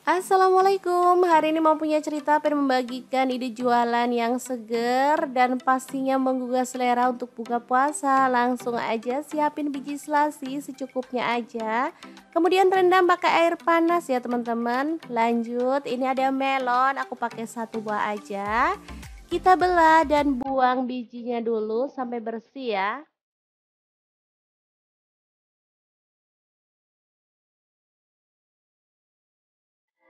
Assalamualaikum, hari ini mau punya cerita pengen membagikan ide jualan yang seger dan pastinya menggugah selera untuk buka puasa Langsung aja siapin biji selasi secukupnya aja Kemudian rendam pakai air panas ya teman-teman Lanjut, ini ada melon, aku pakai satu buah aja Kita belah dan buang bijinya dulu sampai bersih ya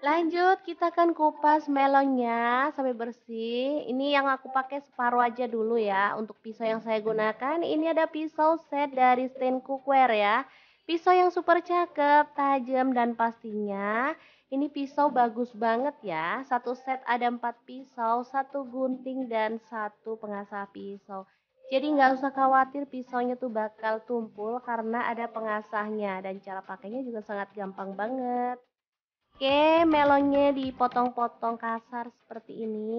Lanjut, kita akan kupas melonnya sampai bersih. Ini yang aku pakai separuh aja dulu ya. Untuk pisau yang saya gunakan, ini ada pisau set dari Stain Cookware ya. Pisau yang super cakep, tajam dan pastinya ini pisau bagus banget ya. Satu set ada empat pisau, satu gunting dan satu pengasah pisau. Jadi nggak usah khawatir pisaunya tuh bakal tumpul karena ada pengasahnya dan cara pakainya juga sangat gampang banget. Oke, melonnya dipotong-potong kasar seperti ini.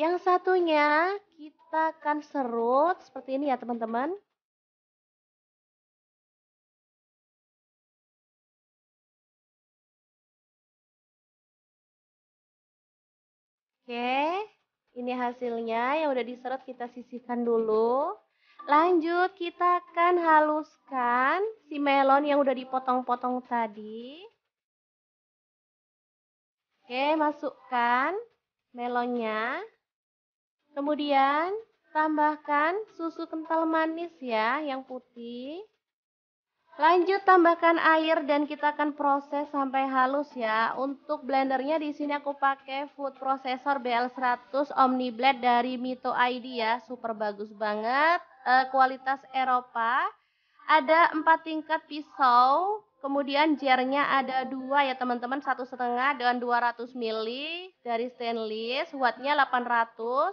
Yang satunya kita akan serut seperti ini ya teman-teman. Oke, ini hasilnya yang udah diserut kita sisihkan dulu. Lanjut kita akan haluskan si melon yang udah dipotong-potong tadi. Oke, masukkan melonnya. Kemudian tambahkan susu kental manis ya yang putih. Lanjut tambahkan air dan kita akan proses sampai halus ya. Untuk blendernya di sini aku pakai food processor BL100 OmniBlade dari Mito ID ya. Super bagus banget uh, kualitas Eropa. Ada empat tingkat pisau, kemudian jarnya ada dua ya teman-teman, satu setengah dengan 200 mili dari stainless, wattnya 800,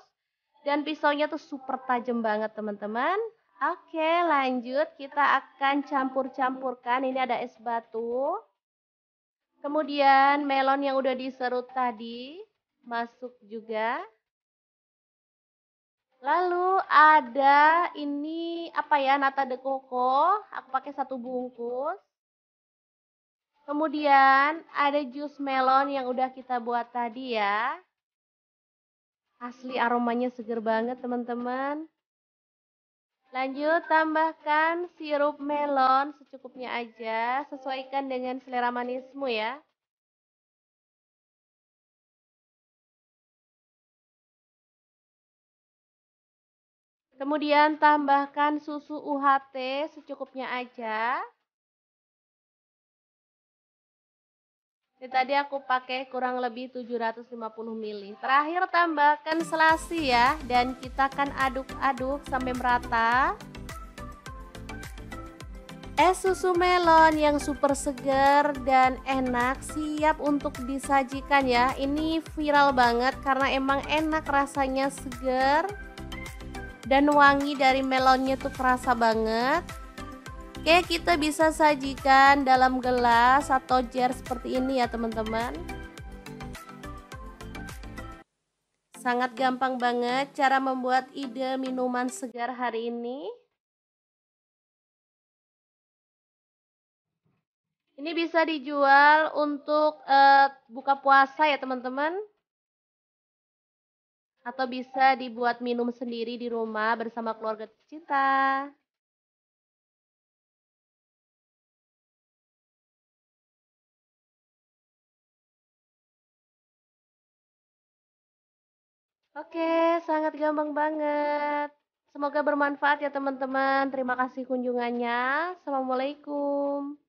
dan pisaunya tuh super tajam banget teman-teman. Oke lanjut, kita akan campur-campurkan, ini ada es batu. Kemudian melon yang udah diserut tadi, masuk juga. Lalu ada ini apa ya nata de coco, aku pakai satu bungkus. Kemudian ada jus melon yang udah kita buat tadi ya. Asli aromanya seger banget teman-teman. Lanjut tambahkan sirup melon secukupnya aja, sesuaikan dengan selera manismu ya. Kemudian tambahkan susu UHT secukupnya aja. Ini tadi aku pakai kurang lebih 750 ml. Terakhir tambahkan selasi ya dan kita akan aduk-aduk sampai merata. Es susu melon yang super segar dan enak siap untuk disajikan ya. Ini viral banget karena emang enak rasanya segar dan wangi dari melonnya tuh kerasa banget Oke kita bisa sajikan dalam gelas atau jar seperti ini ya teman-teman Sangat gampang banget cara membuat ide minuman segar hari ini Ini bisa dijual untuk uh, buka puasa ya teman-teman atau bisa dibuat minum sendiri di rumah bersama keluarga tercinta. Oke, sangat gampang banget. Semoga bermanfaat ya teman-teman. Terima kasih kunjungannya. Assalamualaikum.